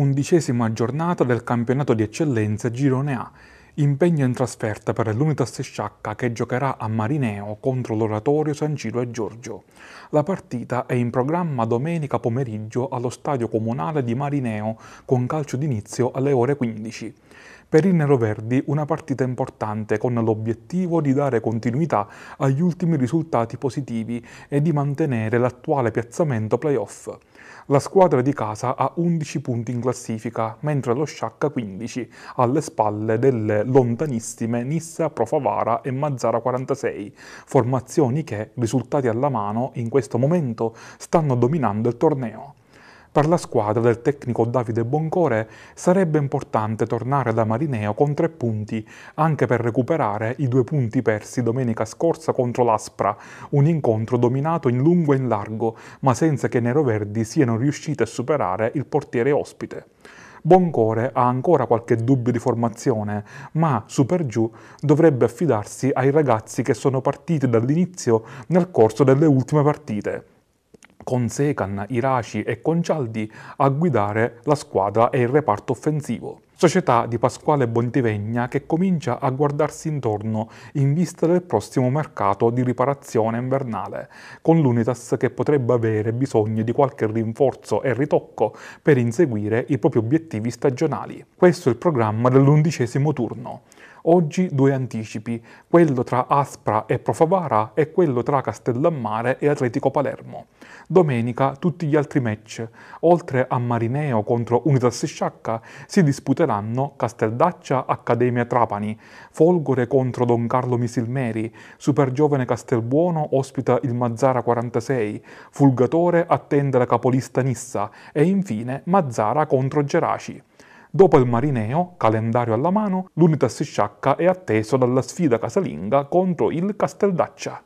undicesima giornata del campionato di eccellenza Girone A Impegno in trasferta per l'Unitas Sciacca che giocherà a Marineo contro l'Oratorio San Ciro e Giorgio. La partita è in programma domenica pomeriggio allo stadio comunale di Marineo con calcio d'inizio alle ore 15. Per i neroverdi una partita importante con l'obiettivo di dare continuità agli ultimi risultati positivi e di mantenere l'attuale piazzamento playoff. La squadra di casa ha 11 punti in classifica, mentre lo Sciacca 15, alle spalle delle lontanissime Nissa, Profavara e Mazzara 46, formazioni che, risultati alla mano, in questo momento stanno dominando il torneo. Per la squadra del tecnico Davide Boncore sarebbe importante tornare da Marineo con tre punti, anche per recuperare i due punti persi domenica scorsa contro l'Aspra, un incontro dominato in lungo e in largo, ma senza che i neroverdi siano riusciti a superare il portiere ospite. Boncore ha ancora qualche dubbio di formazione, ma Super Giù dovrebbe affidarsi ai ragazzi che sono partiti dall'inizio nel corso delle ultime partite con Sekan, Iraci e Concialdi a guidare la squadra e il reparto offensivo società di Pasquale Bontivegna che comincia a guardarsi intorno in vista del prossimo mercato di riparazione invernale, con l'Unitas che potrebbe avere bisogno di qualche rinforzo e ritocco per inseguire i propri obiettivi stagionali. Questo è il programma dell'undicesimo turno. Oggi due anticipi, quello tra Aspra e Profavara e quello tra Castellammare e Atletico Palermo. Domenica tutti gli altri match. Oltre a Marineo contro Unitas Sciacca si disputerà Castellanno, Casteldaccia, Accademia Trapani, Folgore contro Don Carlo Misilmeri, Supergiovane Castelbuono ospita il Mazzara 46, Fulgatore attende la capolista Nissa e infine Mazzara contro Geraci. Dopo il Marineo, calendario alla mano, l'unità si Sciacca e atteso dalla sfida casalinga contro il Casteldaccia.